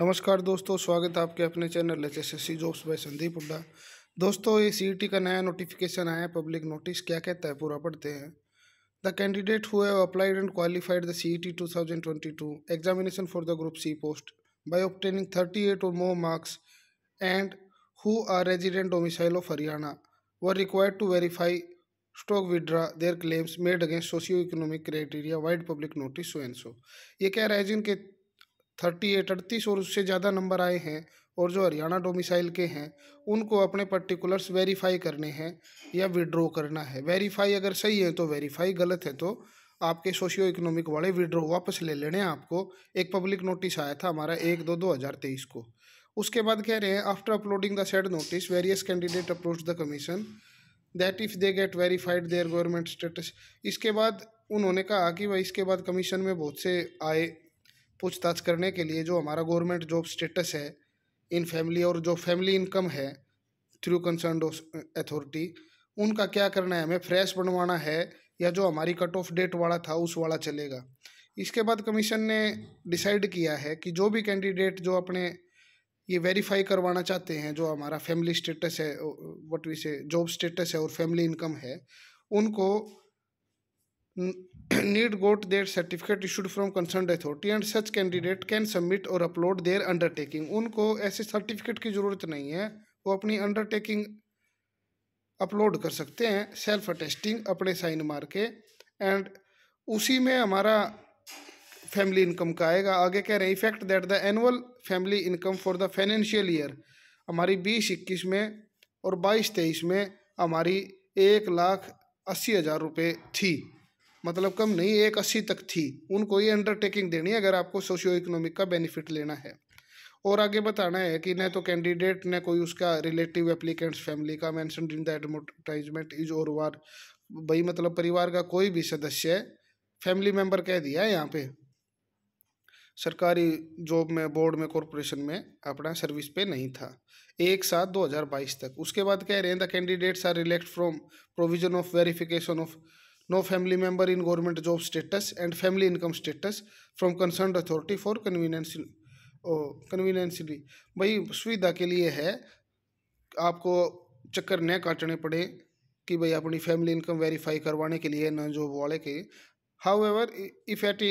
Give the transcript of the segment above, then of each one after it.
नमस्कार दोस्तों स्वागत है आपके अपने channel H S S C jobs by Sandeep Hooda दोस्तों ये सी e का नया नोटिफिकेशन आया है पब्लिक नोटिस क्या कहता है पूरा पढ़ते हैं the candidate who applied and qualified the C E two thousand twenty two examination for the group C post by obtaining thirty eight or more marks and who are resident domicile of Haryana were required to verify stock withdraw their claims made against socio economic criteria vide public notice so and so ये कह रहा है जिनके thirty eight अड़तीस और उससे ज़्यादा number आए हैं और जो हरियाणा डोमिसाइल के हैं उनको अपने पर्टिकुलर्स वेरीफाई करने हैं या विड्रॉ करना है वेरीफाई अगर सही है तो वेरीफाई गलत है तो आपके सोशियो इकोनॉमिक वाले विड्रॉ वापस ले लेने आपको एक पब्लिक नोटिस आया था हमारा एक दो दो हज़ार तेईस को उसके बाद कह रहे हैं after uploading the said notice various candidate approach the commission that if they get verified their government status इसके बाद उन्होंने कहा कि भाई इसके बाद कमीशन में बहुत से आए पूछताछ करने के लिए जो हमारा गवर्नमेंट जॉब स्टेटस है इन फैमिली और जो फैमिली इनकम है थ्रू कंसर्न अथॉरिटी उनका क्या करना है हमें फ्रेश बनवाना है या जो हमारी कट ऑफ डेट वाला था उस वाला चलेगा इसके बाद कमीशन ने डिसाइड किया है कि जो भी कैंडिडेट जो अपने ये वेरीफाई करवाना चाहते हैं जो हमारा फैमिली स्टेटस है what we say job status है और फैमिली इनकम है उनको need got their certificate issued from concern authority and such candidate can submit or upload their undertaking उनको ऐसे सर्टिफिकेट की ज़रूरत नहीं है वो अपनी अंडरटेकिंग अपलोड कर सकते हैं सेल्फ अटेस्टिंग अपने साइन मार के एंड उसी में हमारा फैमिली इनकम का आएगा आगे कह रहे हैं effect that the annual family income for the financial year हमारी बीस इक्कीस में और बाईस तेईस में हमारी एक लाख अस्सी हज़ार रुपये थी मतलब कम नहीं एक अस्सी तक थी उनको ये अंडरटेकिंग देनी है अगर आपको सोशियो इकोनॉमिक का बेनिफिट लेना है और आगे बताना है कि न तो कैंडिडेट ने कोई उसका रिलेटिव एप्लीकेंट्स फैमिली का mention in the advertisement is और वार भाई मतलब परिवार का कोई भी सदस्य फैमिली मेम्बर कह दिया है यहाँ पे सरकारी जॉब में बोर्ड में कॉरपोरेशन में अपना सर्विस पे नहीं था एक सात दो हज़ार बाईस तक उसके बाद कह रहे हैं the candidates are relaxed from provision of verification of no family member in government job status and family income status from concern authority for convenience oh conveniently भाई सुविधा के लिए है आपको चक्कर न काटने पड़े कि भाई अपनी फैमिली इनकम वेरीफाई करवाने के लिए न जॉब वाले के however if at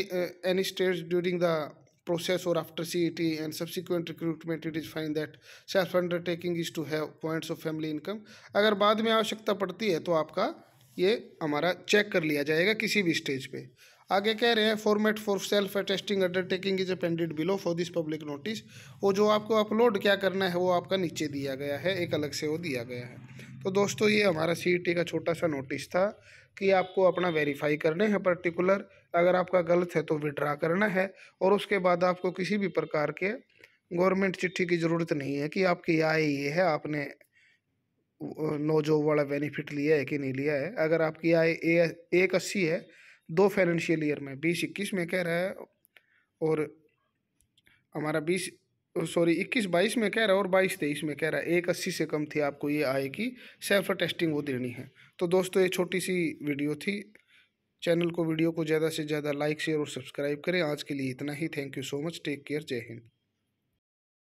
any stage during the process और after C E T and subsequent recruitment it is found that self undertaking is to have points of family income अगर बाद में आवश्यकता पड़ती है तो आपका ये हमारा चेक कर लिया जाएगा किसी भी स्टेज पे आगे कह रहे हैं format for self attesting undertaking is appended below for this public notice वो जो आपको अपलोड क्या करना है वो आपका नीचे दिया गया है एक अलग से वो दिया गया है तो दोस्तों ये हमारा सी e का छोटा सा नोटिस था कि आपको अपना वेरीफाई करने हैं पर्टिकुलर अगर आपका गलत है तो विड्रा करना है और उसके बाद आपको किसी भी प्रकार के गवर्नमेंट चिट्ठी की ज़रूरत नहीं है कि आपकी आय ये है आपने नो जॉब वाला बेनिफिट लिया है कि नहीं लिया है अगर आपकी आय एक अस्सी है दो फाइनेंशियल ईयर में बीस इक्कीस में कह रहा है और हमारा बीस सॉरी इक्कीस बाईस में कह रहा है और बाईस तेईस में कह रहा है एक अस्सी से कम थी आपको ये आय की सेल्फ टेस्टिंग वो देनी है तो दोस्तों ये छोटी सी वीडियो थी चैनल को वीडियो को ज़्यादा से ज़्यादा लाइक शेयर और सब्सक्राइब करें आज के लिए इतना ही thank you so much take care जय हिंद